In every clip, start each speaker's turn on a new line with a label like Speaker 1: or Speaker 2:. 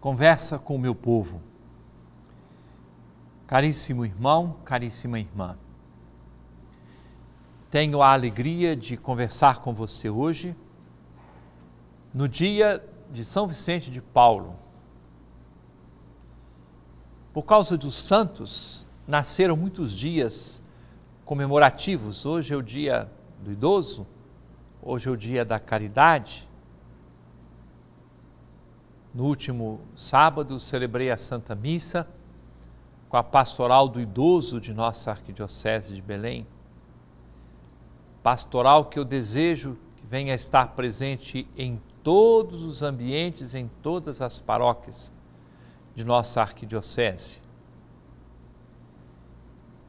Speaker 1: conversa com o meu povo. Caríssimo irmão, caríssima irmã, tenho a alegria de conversar com você hoje, no dia de São Vicente de Paulo. Por causa dos santos, nasceram muitos dias comemorativos. Hoje é o dia do idoso, hoje é o dia da caridade, no último sábado, celebrei a Santa Missa com a pastoral do idoso de nossa Arquidiocese de Belém. Pastoral que eu desejo que venha a estar presente em todos os ambientes, em todas as paróquias de nossa Arquidiocese.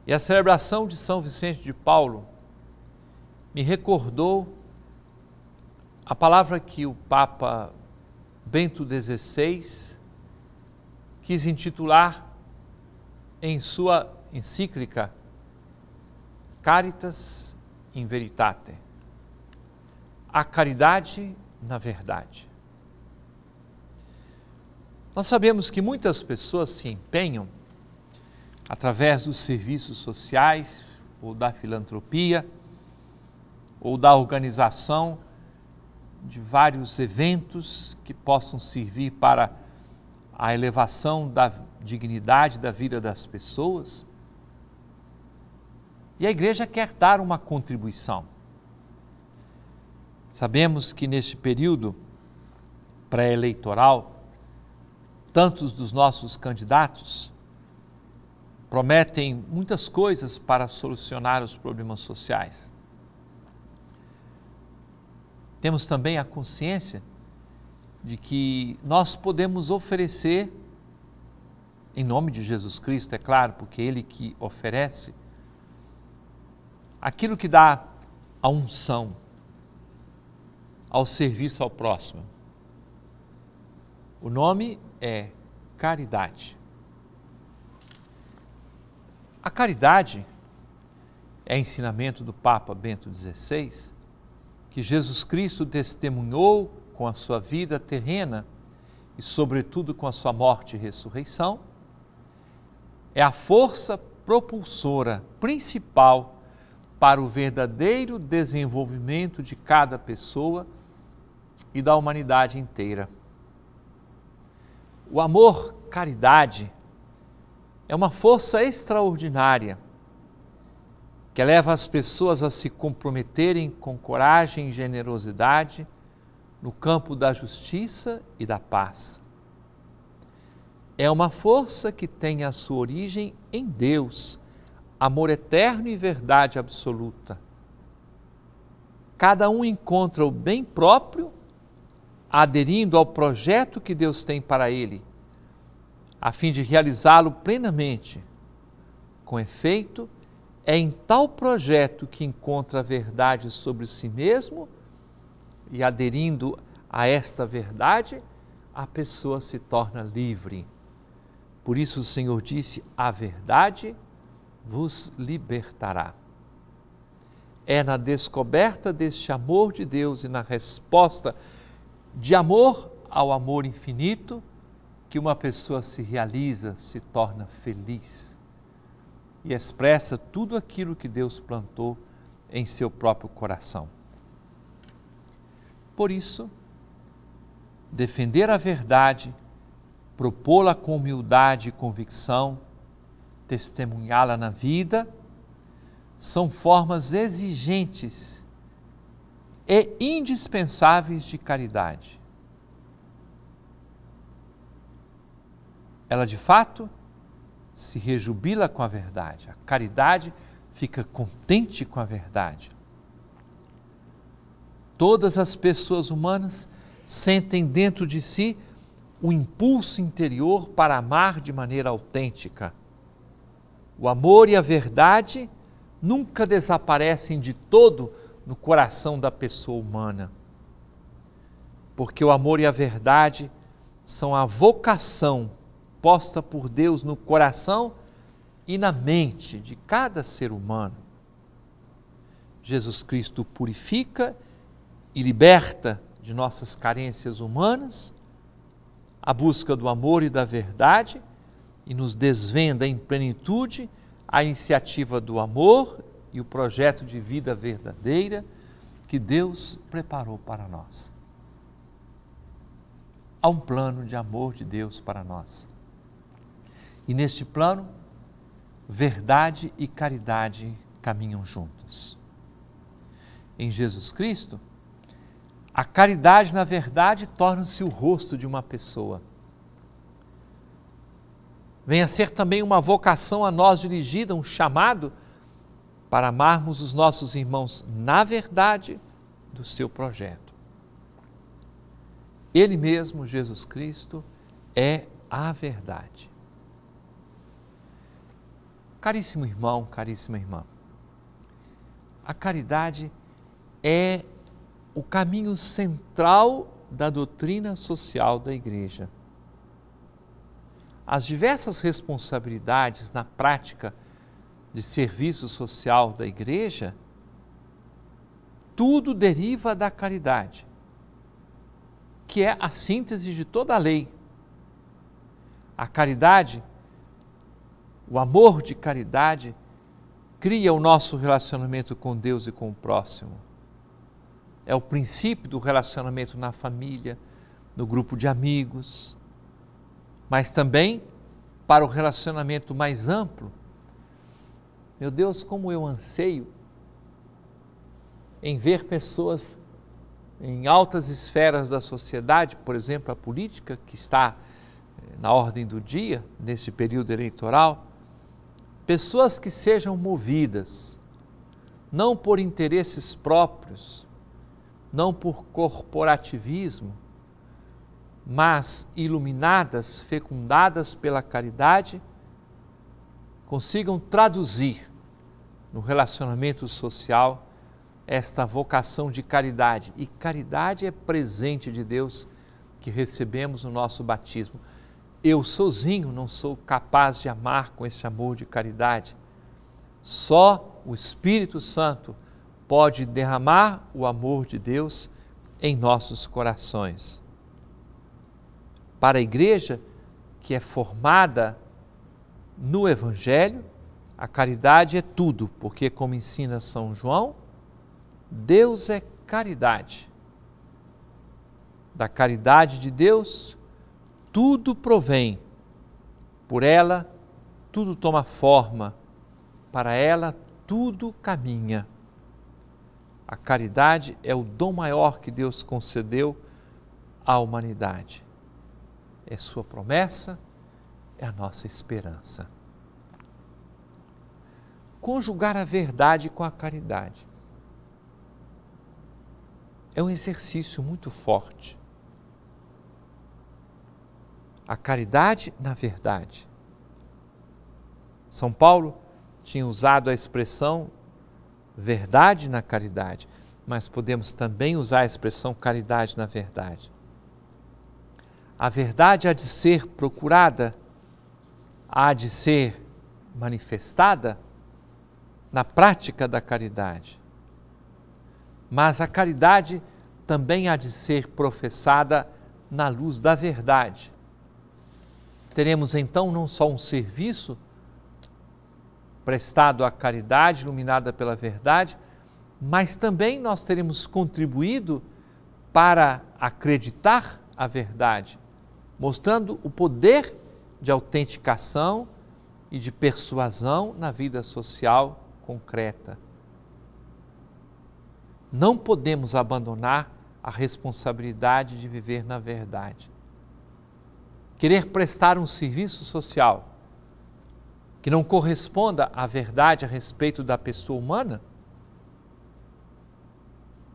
Speaker 1: E a celebração de São Vicente de Paulo me recordou a palavra que o Papa Bento XVI quis intitular em sua encíclica Caritas in Veritate a caridade na verdade. Nós sabemos que muitas pessoas se empenham através dos serviços sociais ou da filantropia ou da organização de vários eventos que possam servir para a elevação da dignidade da vida das pessoas. E a igreja quer dar uma contribuição. Sabemos que neste período pré-eleitoral, tantos dos nossos candidatos prometem muitas coisas para solucionar os problemas sociais. Temos também a consciência de que nós podemos oferecer, em nome de Jesus Cristo, é claro, porque é Ele que oferece, aquilo que dá a unção ao serviço ao próximo. O nome é caridade. A caridade é ensinamento do Papa Bento XVI que Jesus Cristo testemunhou com a sua vida terrena e, sobretudo, com a sua morte e ressurreição, é a força propulsora principal para o verdadeiro desenvolvimento de cada pessoa e da humanidade inteira. O amor, caridade, é uma força extraordinária que leva as pessoas a se comprometerem com coragem e generosidade no campo da justiça e da paz. É uma força que tem a sua origem em Deus, amor eterno e verdade absoluta. Cada um encontra o bem próprio aderindo ao projeto que Deus tem para ele, a fim de realizá-lo plenamente. Com efeito, é em tal projeto que encontra a verdade sobre si mesmo e aderindo a esta verdade, a pessoa se torna livre. Por isso o Senhor disse: a verdade vos libertará. É na descoberta deste amor de Deus e na resposta de amor ao amor infinito que uma pessoa se realiza, se torna feliz e expressa tudo aquilo que Deus plantou em seu próprio coração. Por isso, defender a verdade, propô-la com humildade e convicção, testemunhá-la na vida, são formas exigentes e indispensáveis de caridade. Ela de fato se rejubila com a verdade, a caridade fica contente com a verdade. Todas as pessoas humanas sentem dentro de si o impulso interior para amar de maneira autêntica. O amor e a verdade nunca desaparecem de todo no coração da pessoa humana. Porque o amor e a verdade são a vocação posta por Deus no coração e na mente de cada ser humano. Jesus Cristo purifica e liberta de nossas carências humanas, a busca do amor e da verdade, e nos desvenda em plenitude a iniciativa do amor e o projeto de vida verdadeira que Deus preparou para nós. Há um plano de amor de Deus para nós. E neste plano, verdade e caridade caminham juntas. Em Jesus Cristo, a caridade, na verdade, torna-se o rosto de uma pessoa. Venha ser também uma vocação a nós dirigida, um chamado para amarmos os nossos irmãos na verdade do seu projeto. Ele mesmo, Jesus Cristo, é a verdade. Caríssimo irmão, caríssima irmã, a caridade é o caminho central da doutrina social da Igreja. As diversas responsabilidades na prática de serviço social da Igreja, tudo deriva da caridade, que é a síntese de toda a lei. A caridade o amor de caridade cria o nosso relacionamento com Deus e com o próximo. É o princípio do relacionamento na família, no grupo de amigos, mas também para o relacionamento mais amplo. Meu Deus, como eu anseio em ver pessoas em altas esferas da sociedade, por exemplo, a política, que está eh, na ordem do dia neste período eleitoral, pessoas que sejam movidas não por interesses próprios, não por corporativismo, mas iluminadas, fecundadas pela caridade, consigam traduzir no relacionamento social esta vocação de caridade. E caridade é presente de Deus que recebemos no nosso batismo. Eu sozinho não sou capaz de amar com esse amor de caridade. Só o Espírito Santo pode derramar o amor de Deus em nossos corações. Para a igreja que é formada no Evangelho, a caridade é tudo, porque, como ensina São João, Deus é caridade. Da caridade de Deus, tudo provém. Por ela, tudo toma forma. Para ela, tudo caminha. A caridade é o dom maior que Deus concedeu à humanidade. É Sua promessa, é a nossa esperança. Conjugar a verdade com a caridade é um exercício muito forte a caridade na verdade. São Paulo tinha usado a expressão verdade na caridade, mas podemos também usar a expressão caridade na verdade. A verdade há de ser procurada, há de ser manifestada na prática da caridade. Mas a caridade também há de ser professada na luz da verdade, Teremos então não só um serviço prestado à caridade, iluminada pela verdade, mas também nós teremos contribuído para acreditar a verdade, mostrando o poder de autenticação e de persuasão na vida social concreta. Não podemos abandonar a responsabilidade de viver na verdade querer prestar um serviço social que não corresponda à verdade a respeito da pessoa humana,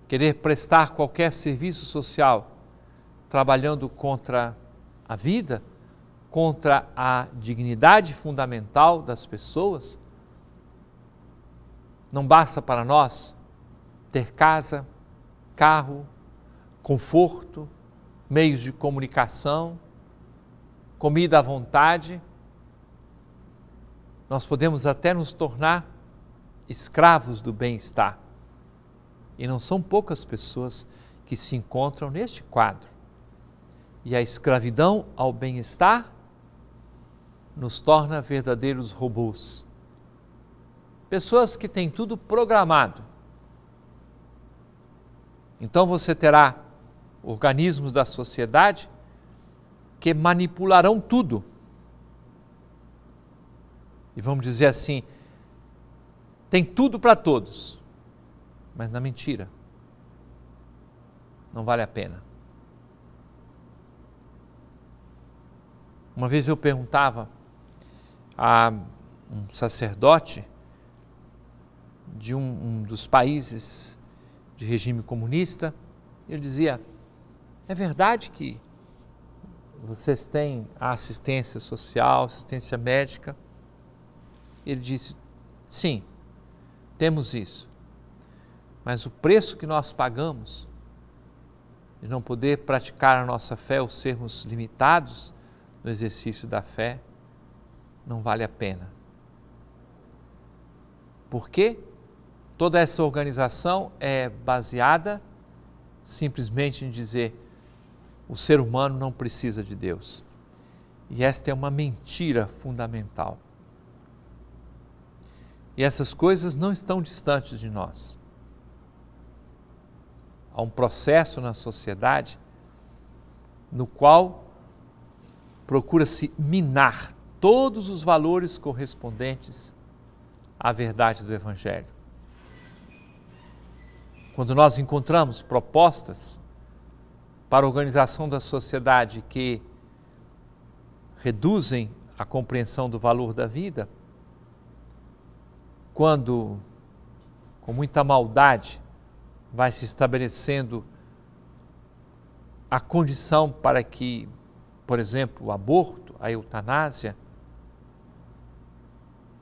Speaker 1: querer prestar qualquer serviço social trabalhando contra a vida, contra a dignidade fundamental das pessoas, não basta para nós ter casa, carro, conforto, meios de comunicação, comida à vontade, nós podemos até nos tornar escravos do bem-estar. E não são poucas pessoas que se encontram neste quadro. E a escravidão ao bem-estar nos torna verdadeiros robôs. Pessoas que têm tudo programado. Então você terá organismos da sociedade porque manipularão tudo. E vamos dizer assim: tem tudo para todos, mas na mentira. Não vale a pena. Uma vez eu perguntava a um sacerdote de um, um, dos países de regime comunista, ele dizia: é verdade que vocês têm a assistência social, assistência médica? Ele disse: Sim, temos isso. Mas o preço que nós pagamos de não poder praticar a nossa fé ou sermos limitados no exercício da fé não vale a pena. Porque toda essa organização é baseada simplesmente em dizer o ser humano não precisa de Deus. E esta é uma mentira fundamental. E essas coisas não estão distantes de nós. Há um processo na sociedade no qual procura-se minar todos os valores correspondentes à verdade do Evangelho. Quando nós encontramos propostas para a organização da sociedade que reduzem a compreensão do valor da vida, quando com muita maldade vai se estabelecendo a condição para que, por exemplo, o aborto, a eutanásia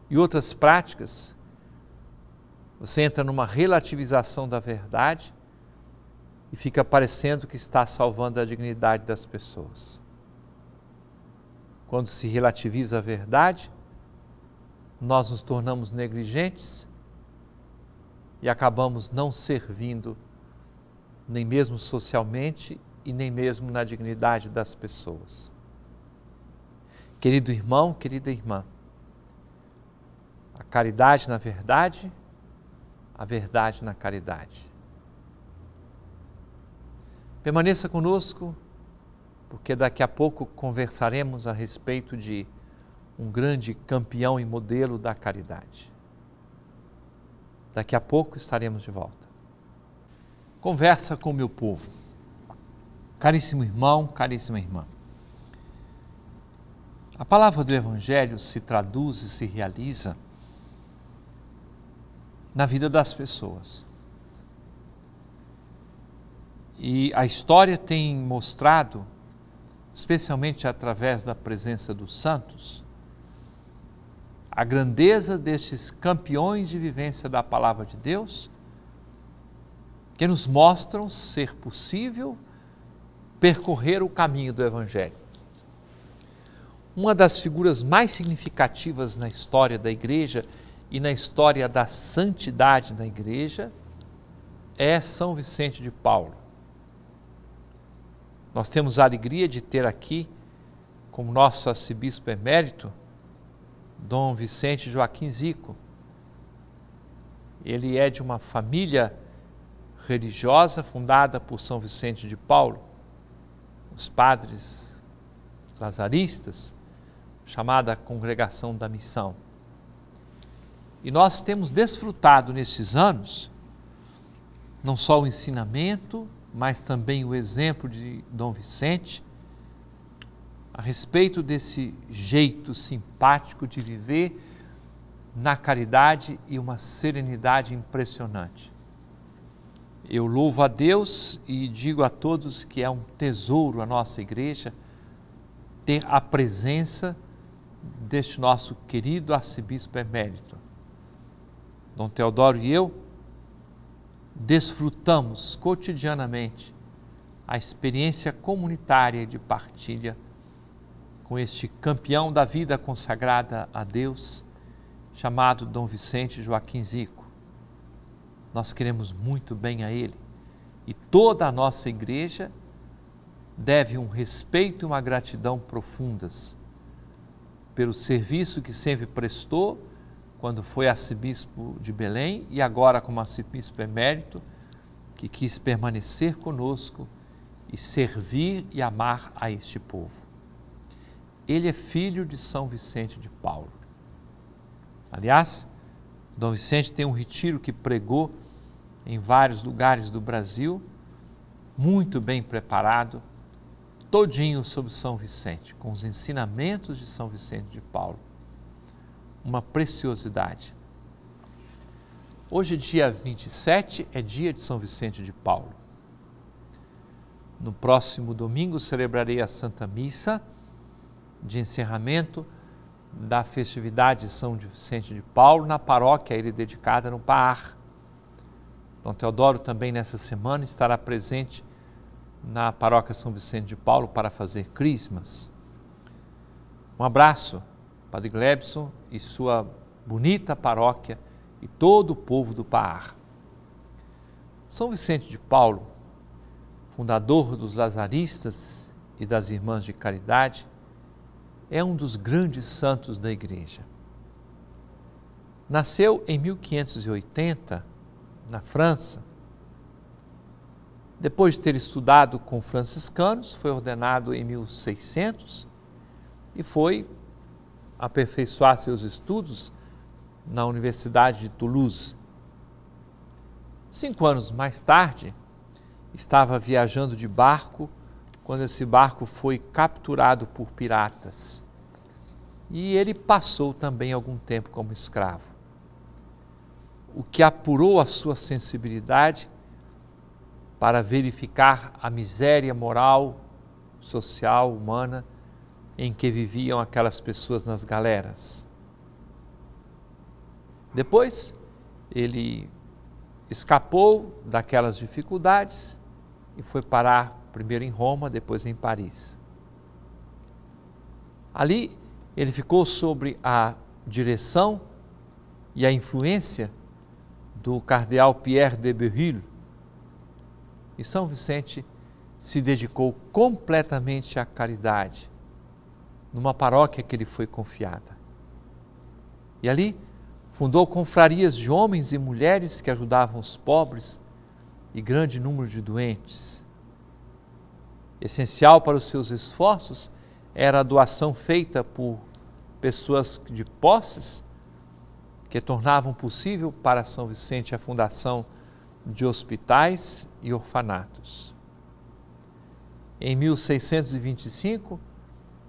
Speaker 1: e outras práticas, você entra numa relativização da verdade e fica parecendo que está salvando a dignidade das pessoas. Quando se relativiza a verdade, nós nos tornamos negligentes e acabamos não servindo, nem mesmo socialmente e nem mesmo na dignidade das pessoas. Querido irmão, querida irmã, a caridade na verdade, a verdade na caridade. Permaneça conosco, porque daqui a pouco conversaremos a respeito de um grande campeão e modelo da caridade. Daqui a pouco estaremos de volta. Conversa com o meu povo. Caríssimo irmão, caríssima irmã. A palavra do Evangelho se traduz e se realiza na vida das pessoas. E a história tem mostrado, especialmente através da presença dos santos, a grandeza destes campeões de vivência da palavra de Deus, que nos mostram ser possível percorrer o caminho do Evangelho. Uma das figuras mais significativas na história da igreja e na história da santidade da igreja é São Vicente de Paulo. Nós temos a alegria de ter aqui, como nosso arcebispo emérito, Dom Vicente Joaquim Zico. Ele é de uma família religiosa fundada por São Vicente de Paulo, os padres lazaristas, chamada Congregação da Missão. E nós temos desfrutado nesses anos não só o ensinamento mas também o exemplo de Dom Vicente, a respeito desse jeito simpático de viver na caridade e uma serenidade impressionante. Eu louvo a Deus e digo a todos que é um tesouro a nossa igreja ter a presença deste nosso querido arcebispo emérito. Dom Teodoro e eu desfrutamos cotidianamente a experiência comunitária de partilha com este campeão da vida consagrada a Deus, chamado Dom Vicente Joaquim Zico. Nós queremos muito bem a ele e toda a nossa igreja deve um respeito e uma gratidão profundas pelo serviço que sempre prestou quando foi arcebispo de Belém e agora como arcebispo emérito, que quis permanecer conosco e servir e amar a este povo. Ele é filho de São Vicente de Paulo. Aliás, Dom Vicente tem um retiro que pregou em vários lugares do Brasil, muito bem preparado, todinho sobre São Vicente, com os ensinamentos de São Vicente de Paulo uma preciosidade. Hoje, dia 27, é dia de São Vicente de Paulo. No próximo domingo celebrarei a Santa Missa de encerramento da festividade de São Vicente de Paulo na paróquia a ele dedicada no Par. Dom Teodoro também nessa semana estará presente na paróquia São Vicente de Paulo para fazer crismas. Um abraço Padre Glebson e sua bonita paróquia e todo o povo do Paar. São Vicente de Paulo, fundador dos Lazaristas e das Irmãs de Caridade, é um dos grandes santos da Igreja. Nasceu em 1580, na França. Depois de ter estudado com franciscanos, foi ordenado em 1600 e foi aperfeiçoar seus estudos na Universidade de Toulouse. Cinco anos mais tarde, estava viajando de barco quando esse barco foi capturado por piratas. E ele passou também algum tempo como escravo. O que apurou a sua sensibilidade para verificar a miséria moral, social, humana em que viviam aquelas pessoas nas galeras. Depois, ele escapou daquelas dificuldades e foi parar primeiro em Roma, depois em Paris. Ali, ele ficou sobre a direção e a influência do cardeal Pierre de Berril. E São Vicente se dedicou completamente à caridade, numa paróquia que ele foi confiada. E ali fundou confrarias de homens e mulheres que ajudavam os pobres e grande número de doentes. Essencial para os seus esforços era a doação feita por pessoas de posses que tornavam possível para São Vicente a fundação de hospitais e orfanatos. Em 1625,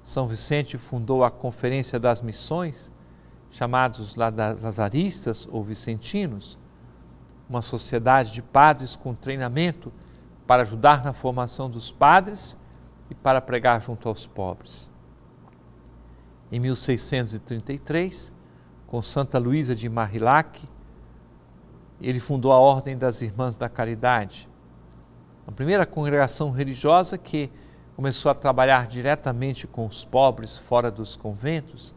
Speaker 1: são Vicente fundou a Conferência das Missões, chamados Lazaristas ou Vicentinos, uma sociedade de padres com treinamento para ajudar na formação dos padres e para pregar junto aos pobres. Em 1633, com Santa Luísa de Marilac, ele fundou a Ordem das Irmãs da Caridade, a primeira congregação religiosa que começou a trabalhar diretamente com os pobres fora dos conventos,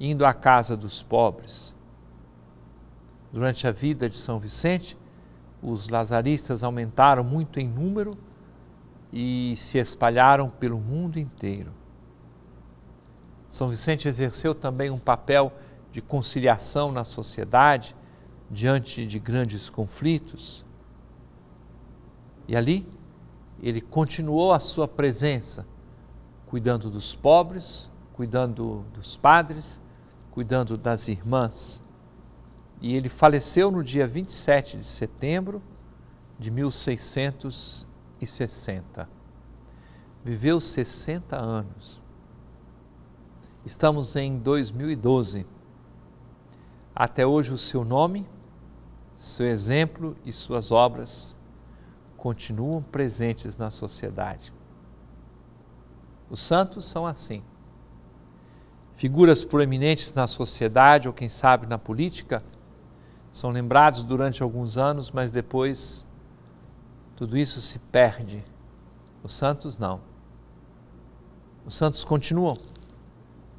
Speaker 1: indo à casa dos pobres. Durante a vida de São Vicente, os lazaristas aumentaram muito em número e se espalharam pelo mundo inteiro. São Vicente exerceu também um papel de conciliação na sociedade diante de grandes conflitos. E ali, ele continuou a sua presença, cuidando dos pobres, cuidando dos padres, cuidando das irmãs. E ele faleceu no dia 27 de setembro de 1660. Viveu 60 anos. Estamos em 2012. Até hoje, o seu nome, seu exemplo e suas obras continuam presentes na sociedade. Os santos são assim. Figuras proeminentes na sociedade ou, quem sabe, na política, são lembrados durante alguns anos, mas depois tudo isso se perde. Os santos não. Os santos continuam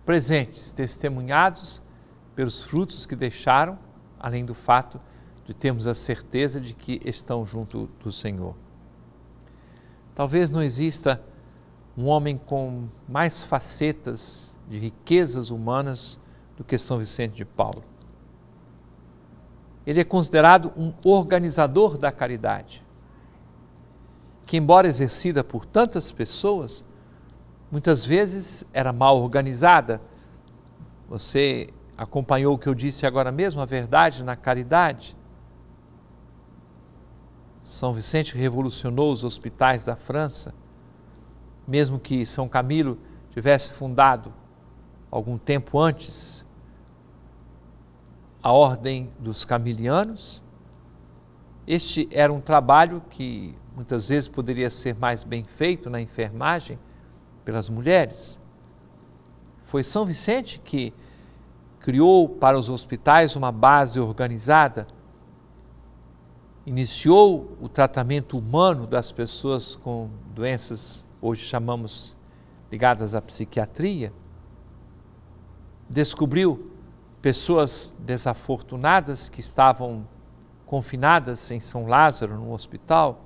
Speaker 1: presentes, testemunhados pelos frutos que deixaram, além do fato de de termos a certeza de que estão junto do Senhor. Talvez não exista um homem com mais facetas de riquezas humanas do que São Vicente de Paulo. Ele é considerado um organizador da caridade, que, embora exercida por tantas pessoas, muitas vezes era mal organizada. Você acompanhou o que eu disse agora mesmo, a verdade na caridade. São Vicente revolucionou os hospitais da França, mesmo que São Camilo tivesse fundado algum tempo antes a Ordem dos Camilianos. Este era um trabalho que muitas vezes poderia ser mais bem feito na enfermagem pelas mulheres. Foi São Vicente que criou para os hospitais uma base organizada iniciou o tratamento humano das pessoas com doenças, hoje chamamos ligadas à psiquiatria, descobriu pessoas desafortunadas que estavam confinadas em São Lázaro, no hospital,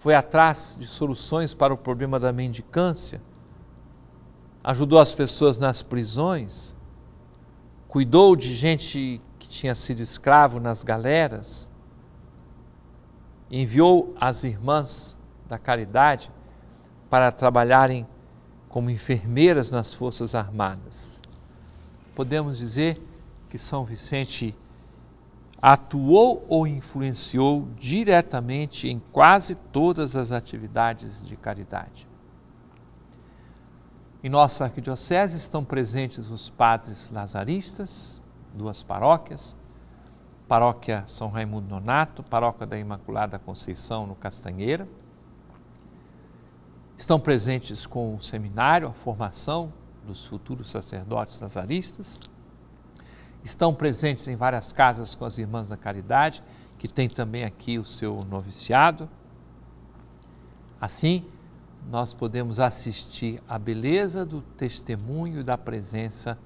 Speaker 1: foi atrás de soluções para o problema da mendicância, ajudou as pessoas nas prisões, cuidou de gente que tinha sido escravo nas galeras, enviou as irmãs da caridade para trabalharem como enfermeiras nas Forças Armadas. Podemos dizer que São Vicente atuou ou influenciou diretamente em quase todas as atividades de caridade. Em nossa arquidiocese estão presentes os padres lazaristas, duas paróquias, Paróquia São Raimundo Nonato, Paróquia da Imaculada Conceição no Castanheira. Estão presentes com o seminário, a formação dos futuros sacerdotes nazaristas. Estão presentes em várias casas com as Irmãs da Caridade, que tem também aqui o seu noviciado. Assim, nós podemos assistir à beleza do testemunho e da presença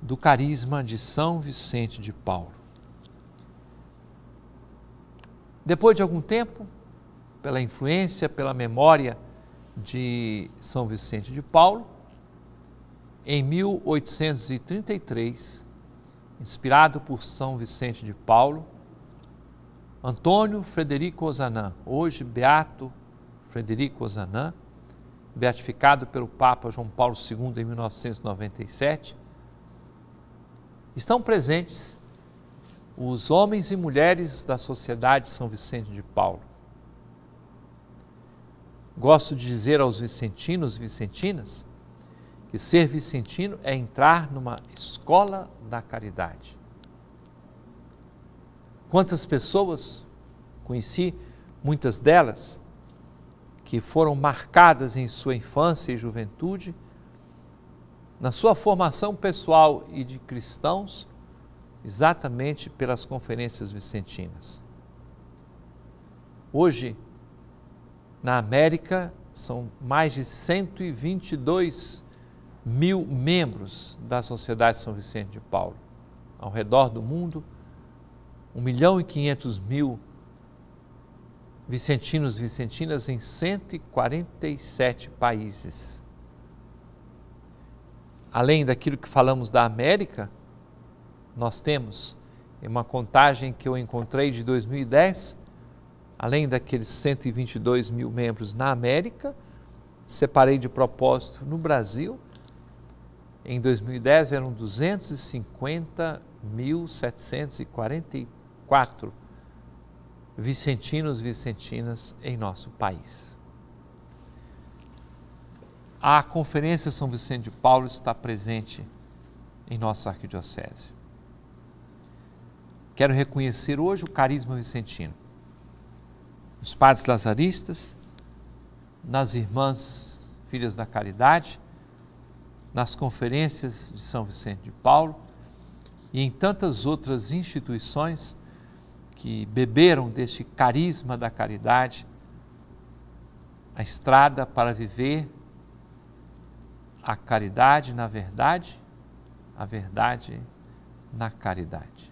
Speaker 1: do carisma de São Vicente de Paulo. Depois de algum tempo, pela influência, pela memória de São Vicente de Paulo, em 1833, inspirado por São Vicente de Paulo, Antônio Frederico Ozanam, hoje beato Frederico Ozanam, beatificado pelo Papa João Paulo II em 1997, estão presentes os homens e mulheres da Sociedade São Vicente de Paulo. Gosto de dizer aos vicentinos e vicentinas que ser vicentino é entrar numa escola da caridade. Quantas pessoas conheci, muitas delas, que foram marcadas em sua infância e juventude, na sua formação pessoal e de cristãos, exatamente pelas conferências vicentinas. Hoje, na América, são mais de 122 mil membros da Sociedade São Vicente de Paulo. Ao redor do mundo, 1 milhão e 500 mil vicentinos e vicentinas em 147 países. Além daquilo que falamos da América, nós temos. É uma contagem que eu encontrei de 2010, além daqueles 122 mil membros na América, separei de propósito no Brasil. Em 2010 eram 250.744 vicentinos e vicentinas em nosso país. A Conferência São Vicente de Paulo está presente em nossa arquidiocese. Quero reconhecer hoje o carisma vicentino. Os padres lazaristas, nas irmãs filhas da caridade, nas conferências de São Vicente de Paulo e em tantas outras instituições que beberam deste carisma da caridade, a estrada para viver a caridade na verdade, a verdade na caridade.